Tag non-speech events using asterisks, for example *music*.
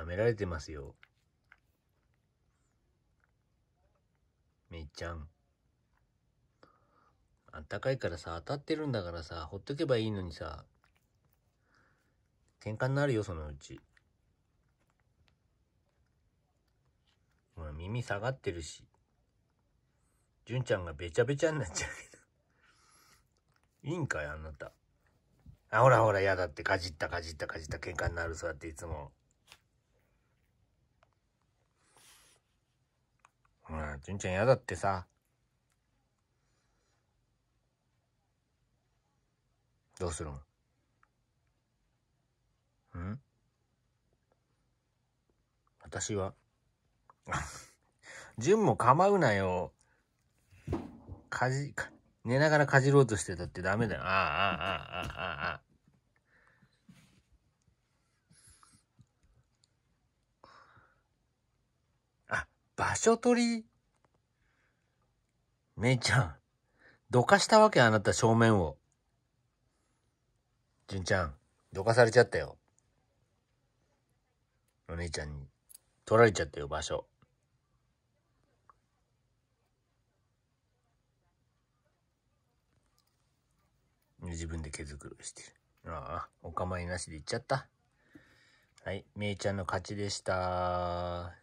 舐められてますよ。めいちゃん。あったかいからさ、当たってるんだからさ、ほっとけばいいのにさ、喧嘩になるよ、そのうち。ほら、耳下がってるし。純ちゃんがべちゃべちゃになっちゃうけど。いいんかい、あなた。あ、ほらほら、やだって、かじったかじったかじった喧嘩になる、そうやっていつも。純ちゃん嫌だってさ。どうするんん私は純 *laughs* も構うなよ。かじ、か、寝ながらかじろうとしてたってダメだよ。ああ、ああ、ああ、ああ。場所取りめいちゃん、どかしたわけあなた正面を。じゅんちゃん、どかされちゃったよ。お姉ちゃんに取られちゃったよ、場所。自分で毛づくろしてる。ああ、お構いなしで行っちゃった。はい、めいちゃんの勝ちでした。